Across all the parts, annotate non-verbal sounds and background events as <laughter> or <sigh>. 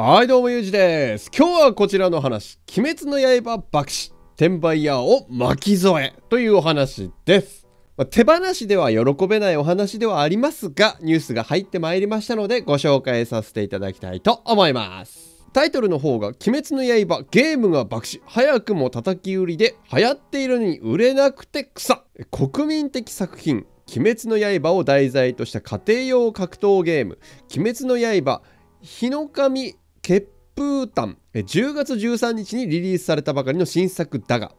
はいどうもゆうじです今日はこちらの話「鬼滅の刃爆死転売ヤーを巻き添え」というお話です手放しでは喜べないお話ではありますがニュースが入ってまいりましたのでご紹介させていただきたいと思いますタイトルの方が「鬼滅の刃ゲームが爆死早くも叩き売りで流行っているのに売れなくて草」国民的作品「鬼滅の刃」を題材とした家庭用格闘ゲーム「鬼滅の刃」日の神血風譚10月13日にリリースされたばかりの新作だが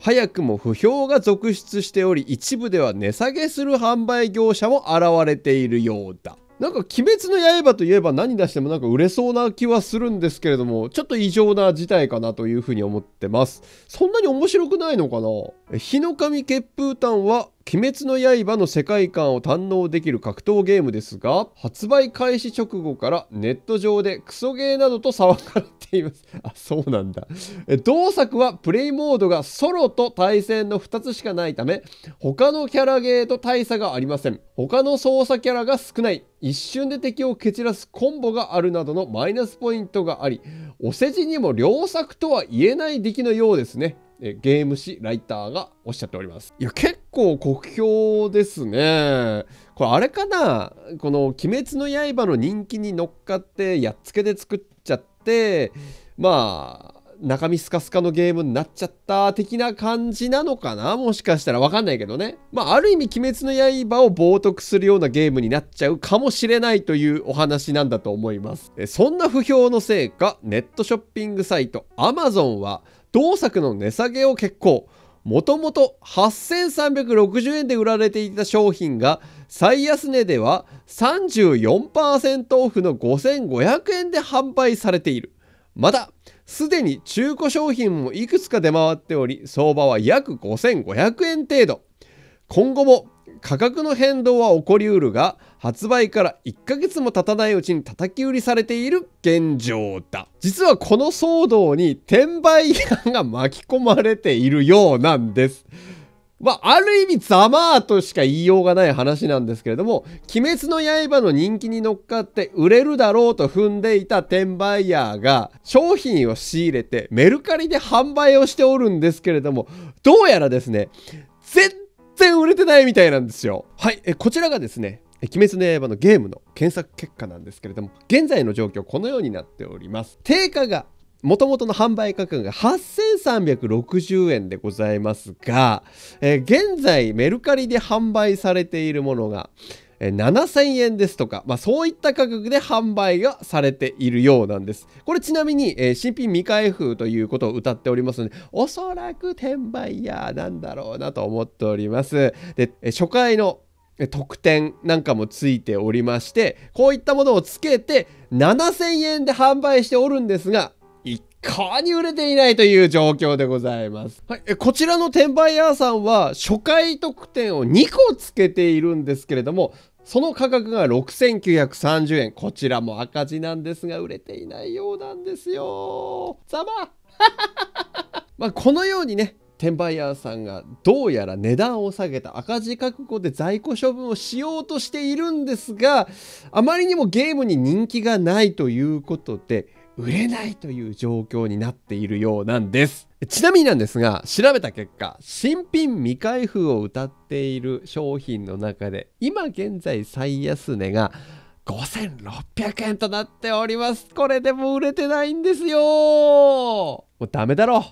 早くも不評が続出しており一部では値下げする販売業者も現れているようだなんか「鬼滅の刃」といえば何出してもなんか売れそうな気はするんですけれどもちょっと異常な事態かなというふうに思ってますそんなに面白くないのかな日の神血タンは鬼滅の刃の世界観を堪能できる格闘ゲームですが、発売開始直後からネット上でクソゲーなどと騒がれています。<laughs> あ、そうなんだ。同作はプレイモードがソロと対戦の2つしかないため、他のキャラゲーと大差がありません。他の操作キャラが少ない。一瞬で敵を蹴散らすコンボがあるなどのマイナスポイントがあり、お世辞にも良作とは言えない出来のようですね。ゲーム誌ライターがおっしゃっております。いや、結構酷評ですね。これあれかなこの「鬼滅の刃」の人気に乗っかってやっつけで作っちゃってまあ中身スカスカのゲームになっちゃった的な感じなのかなもしかしたらわかんないけどね。まあ、ある意味鬼滅の刃を冒涜するようなゲームになっちゃうかもしれないというお話なんだと思います。そんな不評のせいか、ネットショッピングサイト Amazon は同作の値下げを決行。もともと8360円で売られていた商品が最安値では34%オフの5500円で販売されているまたすでに中古商品もいくつか出回っており相場は約5500円程度今後も価格の変動は起こりうるが発売から1ヶ月も経たないうちに叩き売りされている現状だ実はこの騒動に転売屋が巻き込まれているようなんですまあ、ある意味ざまーとしか言いようがない話なんですけれども、鬼滅の刃の人気に乗っかって売れるだろうと踏んでいた転売ヤーが商品を仕入れてメルカリで販売をしておるんですけれども、どうやらですね、全然売れてないみたいなんですよ。はい、えこちらがですね、鬼滅の刃のゲームの検索結果なんですけれども、現在の状況、このようになっております。定価が、もともとの販売価格が8360円でございますが、えー、現在メルカリで販売されているものが、え7000円ですとか、まあ、そういった価格で販売がされているようなんです。これちなみに、えー、新品未開封ということを歌っておりますので、おそらく転売ヤーなんだろうなと思っております。で、初回の特典なんかもついておりましてこういったものをつけて7000円で販売しておるんですがいかに売れていないという状況でございます、はい、こちらの転売屋さんは初回特典を2個つけているんですけれどもその価格が6930円こちらも赤字なんですが売れていないようなんですよざま <laughs> まあこのようにね転売屋さんがどうやら値段を下げた赤字覚悟で在庫処分をしようとしているんですがあまりにもゲームに人気がないということで売れないという状況になっているようなんですちなみになんですが調べた結果新品未開封を謳っている商品の中で今現在最安値が5600円となっておりますこれでも売れてないんですよもうダメだろ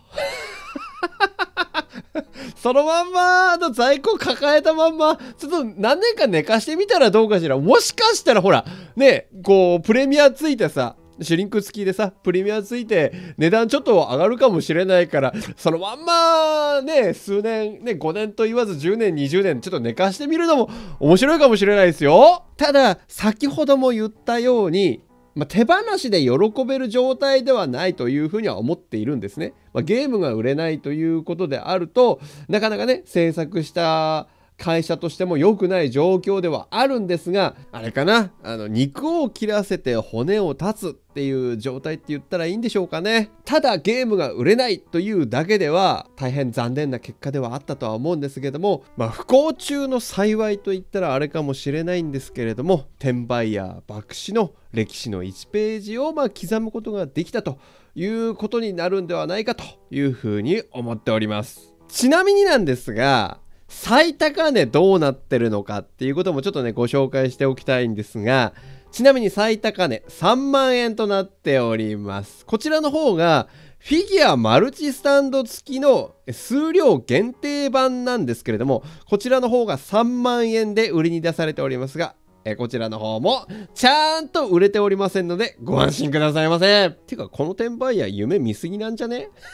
<laughs> そのまんま、の在庫抱えたまんま、ちょっと何年か寝かしてみたらどうかしら。もしかしたらほら、ね、こう、プレミアついてさ、シュリンク付きでさ、プレミアついて、値段ちょっと上がるかもしれないから、そのまんま、ね、数年、ね、5年と言わず10年、20年、ちょっと寝かしてみるのも面白いかもしれないですよ。ただ、先ほども言ったように、まあ、手放しで喜べる状態ではないというふうには思っているんですね。まあ、ゲームが売れないということであるとなかなかね制作した会社としても良くない状況ではあるんですがあれかなあの肉を切らせて骨を断つっていう状態って言ったらいいんでしょうかねただゲームが売れないというだけでは大変残念な結果ではあったとは思うんですけどもまあ不幸中の幸いと言ったらあれかもしれないんですけれども転売や博士の歴史の1ページをま刻むことができたということになるんではないかというふうに思っておりますちなみになんですが最高値どうなってるのかっていうこともちょっとねご紹介しておきたいんですがちなみに最高値3万円となっておりますこちらの方がフィギュアマルチスタンド付きの数量限定版なんですけれどもこちらの方が3万円で売りに出されておりますがえこちらの方もちゃんと売れておりませんのでご安心くださいませてかこの転売屋夢見すぎなんじゃね <laughs>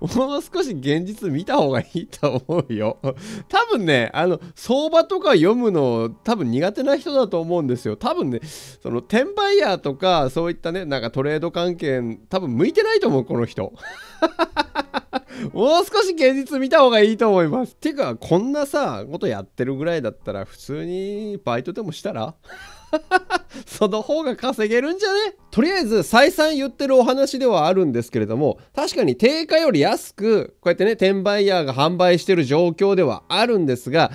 もう少し現実見た方がいいと思うよ。多分ね、あの、相場とか読むの多分苦手な人だと思うんですよ。多分ね、その転売ヤーとかそういったね、なんかトレード関係、多分向いてないと思う、この人。もう少し現実見た方がいいと思います。てか、こんなさ、ことやってるぐらいだったら普通にバイトでもしたら <laughs> その方が稼げるんじゃねとりあえず再三言ってるお話ではあるんですけれども確かに定価より安くこうやってね転売ヤーが販売してる状況ではあるんですが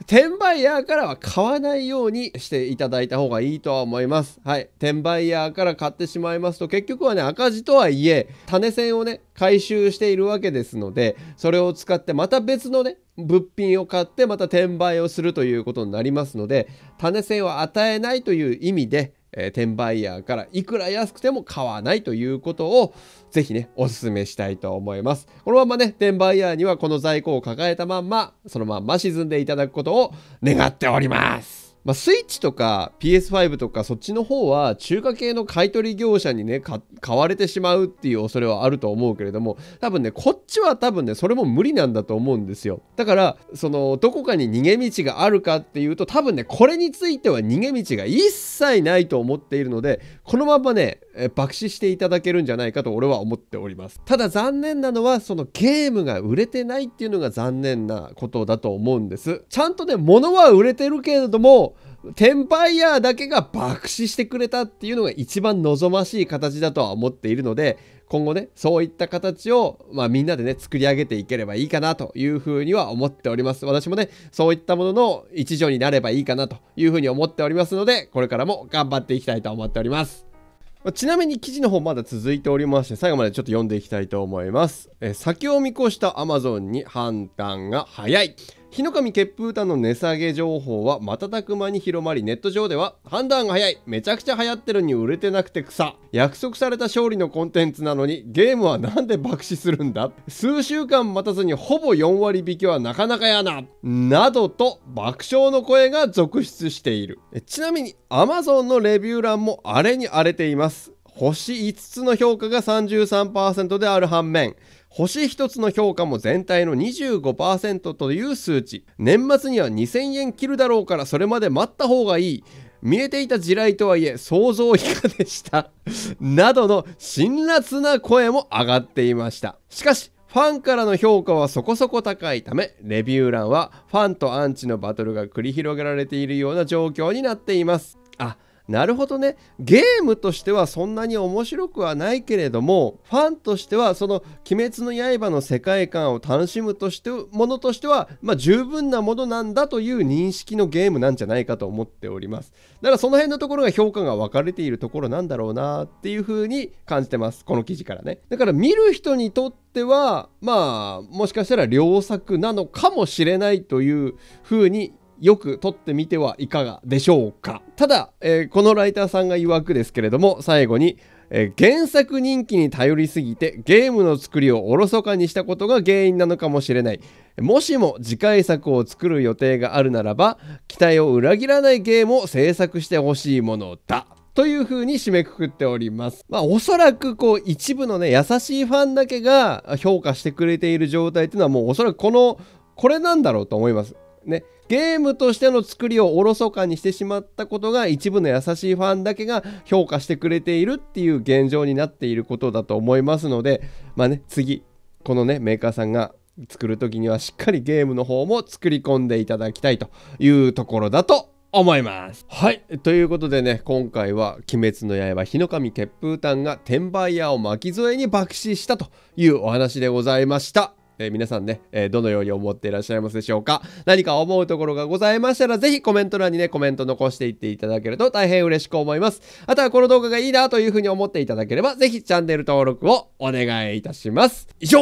転売ヤーからは買わないようにしていただいた方がいいとは思います。はい。転売ヤーから買ってしまいますと結局はね赤字とはいえ種銭をね回収しているわけですのでそれを使ってまた別のね物品を買ってまた転売をするということになりますので種銭を与えないという意味で、えー、転売ヤーからいくら安くても買わないということをぜひねおすすめしたいと思いますこのままね転売ヤーにはこの在庫を抱えたまんまそのまんま沈んでいただくことを願っておりますまあ、スイッチとか PS5 とかそっちの方は中華系の買い取り業者にね買われてしまうっていう恐れはあると思うけれども多分ねこっちは多分ねそれも無理なんだと思うんですよだからそのどこかに逃げ道があるかっていうと多分ねこれについては逃げ道が一切ないと思っているのでこのままねえ爆死していただけるんじゃないかと俺は思っておりますただ残念なのはそのゲームが売れてないっていうのが残念なことだと思うんですちゃんとね物は売れてるけれども転売ヤーだけが爆死してくれたっていうのが一番望ましい形だとは思っているので今後ねそういった形を、まあ、みんなでね作り上げていければいいかなというふうには思っております私もねそういったものの一助になればいいかなというふうに思っておりますのでこれからも頑張っていきたいと思っておりますちなみに記事の方まだ続いておりまして最後までちょっと読んでいきたいと思います、え先を見越した Amazon に判断が早い日の神結風歌の値下げ情報は瞬く間に広まりネット上では判断が早いめちゃくちゃ流行ってるに売れてなくて草約束された勝利のコンテンツなのにゲームはなんで爆死するんだ数週間待たずにほぼ4割引きはなかなかやななどと爆笑の声が続出しているちなみに Amazon のレビュー欄も荒れに荒れています星5つの評価が33%である反面星1つの評価も全体の25%という数値年末には2000円切るだろうからそれまで待った方がいい見えていた地雷とはいえ想像以下でしたなどの辛辣な声も上がっていましたしかしファンからの評価はそこそこ高いためレビュー欄はファンとアンチのバトルが繰り広げられているような状況になっていますあなるほどねゲームとしてはそんなに面白くはないけれどもファンとしてはその「鬼滅の刃」の世界観を楽しむとしてものとしては、まあ、十分なものなんだという認識のゲームなんじゃないかと思っておりますだからその辺のところが評価が分かれているところなんだろうなっていうふうに感じてますこの記事からねだから見る人にとってはまあもしかしたら良作なのかもしれないというふうによく撮ってみてはいかがでしょうかただ、えー、このライターさんが曰くですけれども最後に、えー、原作人気に頼りすぎてゲームの作りをおろそかにしたことが原因なのかもしれないもしも次回作を作る予定があるならば期待を裏切らないゲームを制作してほしいものだというふうに締めくくっております。まあおそらくこう一部のね優しいファンだけが評価してくれている状態っていうのはもうおそらくこのこれなんだろうと思います。ね、ゲームとしての作りをおろそかにしてしまったことが一部の優しいファンだけが評価してくれているっていう現状になっていることだと思いますのでまあね次このねメーカーさんが作る時にはしっかりゲームの方も作り込んでいただきたいというところだと思います。はい。ということでね、今回は、鬼滅の刃、火の神血風炭が転売屋を巻き添えに爆死したというお話でございました。えー、皆さんね、えー、どのように思っていらっしゃいますでしょうか何か思うところがございましたら、ぜひコメント欄にね、コメント残していっていただけると大変嬉しく思います。あとはこの動画がいいなというふうに思っていただければ、ぜひチャンネル登録をお願いいたします。以上